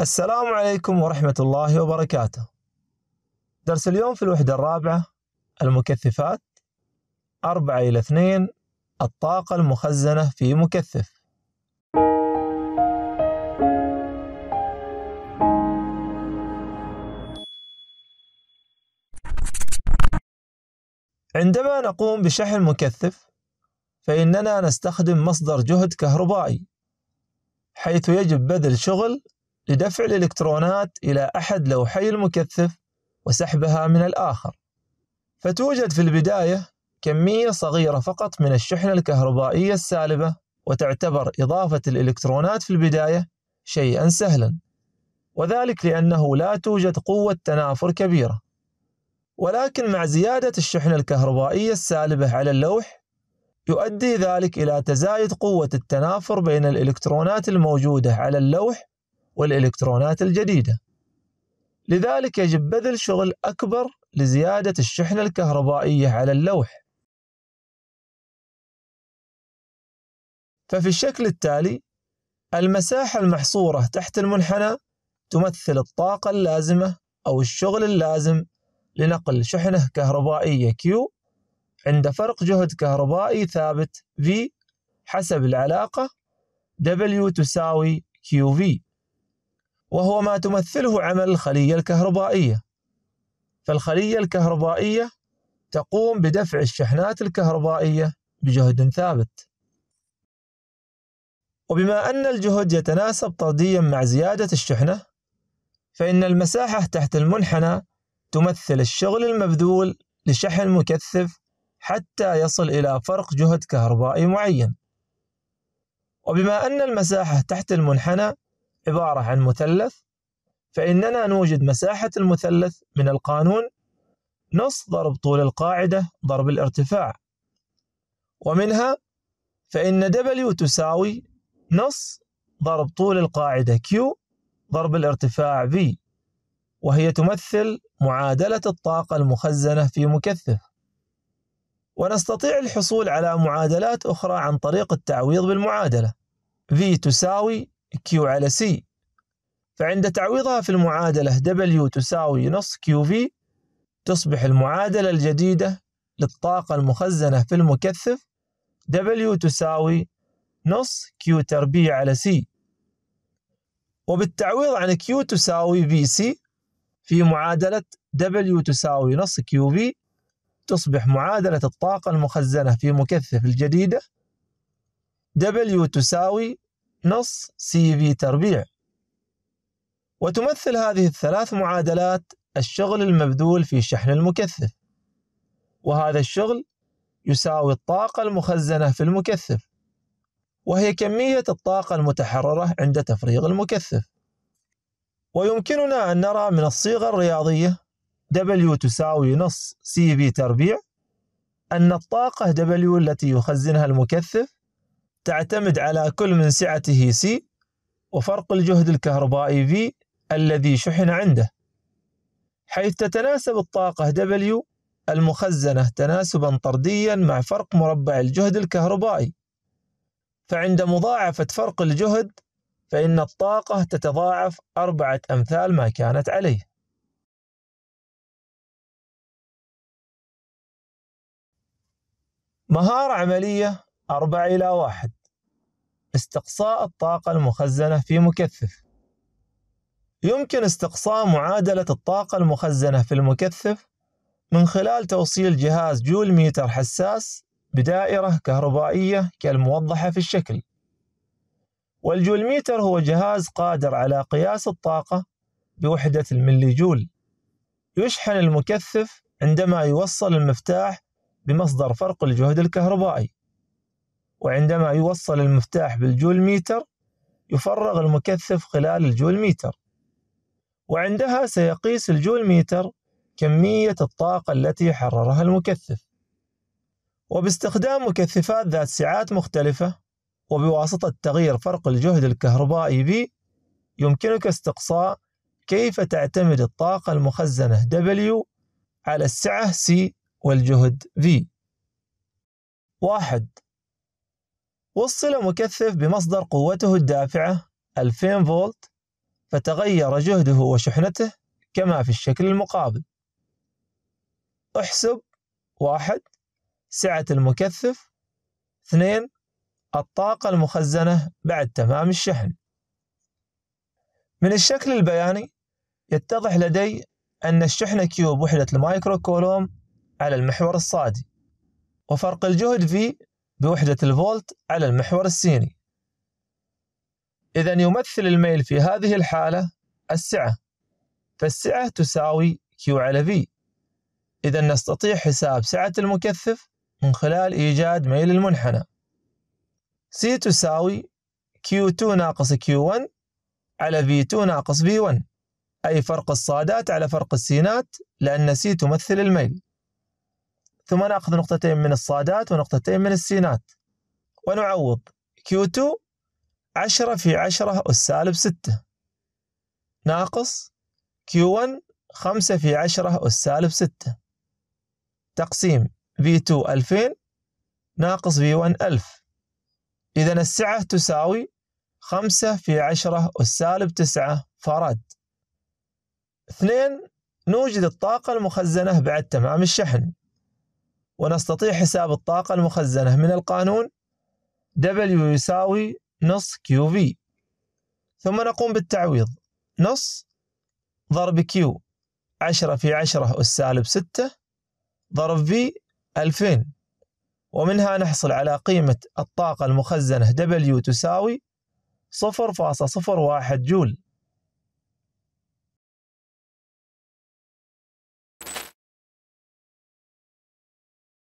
السلام عليكم ورحمة الله وبركاته. درس اليوم في الوحدة الرابعة المكثفات أربعة إلى اثنين الطاقة المخزنة في مكثف. عندما نقوم بشحن مكثف فإننا نستخدم مصدر جهد كهربائي حيث يجب بذل شغل لدفع الإلكترونات إلى أحد لوحي المكثف وسحبها من الآخر فتوجد في البداية كمية صغيرة فقط من الشحنة الكهربائية السالبة وتعتبر إضافة الإلكترونات في البداية شيئا سهلا وذلك لأنه لا توجد قوة تنافر كبيرة ولكن مع زيادة الشحنة الكهربائية السالبة على اللوح يؤدي ذلك إلى تزايد قوة التنافر بين الإلكترونات الموجودة على اللوح والإلكترونات الجديدة لذلك يجب بذل شغل أكبر لزيادة الشحنة الكهربائية على اللوح ففي الشكل التالي المساحة المحصورة تحت المنحنى تمثل الطاقة اللازمة أو الشغل اللازم لنقل شحنة كهربائية Q عند فرق جهد كهربائي ثابت V حسب العلاقة W تساوي QV وهو ما تمثله عمل الخلية الكهربائية فالخلية الكهربائية تقوم بدفع الشحنات الكهربائية بجهد ثابت وبما أن الجهد يتناسب طرديا مع زيادة الشحنة فإن المساحة تحت المنحنى تمثل الشغل المبذول لشحن مكثف حتى يصل إلى فرق جهد كهربائي معين وبما أن المساحة تحت المنحنى عبارة عن مثلث فإننا نوجد مساحة المثلث من القانون نص ضرب طول القاعدة ضرب الارتفاع ومنها فإن W تساوي نص ضرب طول القاعدة Q ضرب الارتفاع V وهي تمثل معادلة الطاقة المخزنة في مكثف ونستطيع الحصول على معادلات أخرى عن طريق التعويض بالمعادلة V تساوي Q على C فعند تعويضها في المعادلة W تساوي نص QV تصبح المعادلة الجديدة للطاقة المخزنة في المكثف W تساوي نص Q تربيع على C وبالتعويض عن Q تساوي VC في معادلة W تساوي نص QV تصبح معادلة الطاقة المخزنة في مكثف الجديدة W تساوي نص سي في تربيع وتمثل هذه الثلاث معادلات الشغل المبذول في شحن المكثف وهذا الشغل يساوي الطاقة المخزنة في المكثف وهي كمية الطاقة المتحررة عند تفريغ المكثف ويمكننا أن نرى من الصيغة الرياضية W تساوي نص CV تربيع أن الطاقة W التي يخزنها المكثف تعتمد على كل من سعته سي وفرق الجهد الكهربائي V الذي شحن عنده حيث تتناسب الطاقة W المخزنة تناسبا طرديا مع فرق مربع الجهد الكهربائي فعند مضاعفة فرق الجهد فإن الطاقة تتضاعف أربعة أمثال ما كانت عليه مهارة عملية أربعة إلى واحد استقصاء الطاقة المخزنة في مكثف يمكن استقصاء معادلة الطاقة المخزنة في المكثف من خلال توصيل جهاز جول ميتر حساس بدائرة كهربائية كالموضحة في الشكل والجول ميتر هو جهاز قادر على قياس الطاقة بوحدة الملي جول يشحن المكثف عندما يوصل المفتاح بمصدر فرق الجهد الكهربائي وعندما يوصل المفتاح بالجول ميتر يفرغ المكثف خلال الجول ميتر وعندها سيقيس الجول ميتر كمية الطاقة التي حررها المكثف وباستخدام مكثفات ذات سعات مختلفة وبواسطة تغيير فرق الجهد الكهربائي بي يمكنك استقصاء كيف تعتمد الطاقة المخزنة W على السعة C والجهد V واحد وصل مكثف بمصدر قوته الدافعة 2000 فولت فتغير جهده وشحنته كما في الشكل المقابل احسب واحد سعة المكثف اثنين الطاقة المخزنة بعد تمام الشحن من الشكل البياني يتضح لدي أن الشحنة كيوب وحدة المايكرو كولوم على المحور الصادي وفرق الجهد في بوحدة الفولت على المحور السيني إذا يمثل الميل في هذه الحالة السعة فالسعة تساوي Q على V إذا نستطيع حساب سعة المكثف من خلال إيجاد ميل المنحنى C تساوي Q2 ناقص Q1 على V2 ناقص V1 أي فرق الصادات على فرق السينات لأن C تمثل الميل ثم ناخذ نقطتين من الصادات ونقطتين من السينات ونعوض Q2 10 في 10 أس سالب 6 ناقص Q1 5 في 10 أس سالب 6 تقسيم V2 2000 ناقص V1 1000 إذا السعة تساوي 5 في 10 أس سالب 9 فراد 2 نوجد الطاقة المخزنة بعد تمام الشحن ونستطيع حساب الطاقة المخزنة من القانون W يساوي نص QV ثم نقوم بالتعويض نص ضرب Q عشرة في عشرة أس سالب ضرب V 2000 ومنها نحصل على قيمة الطاقة المخزنة W تساوي واحد جول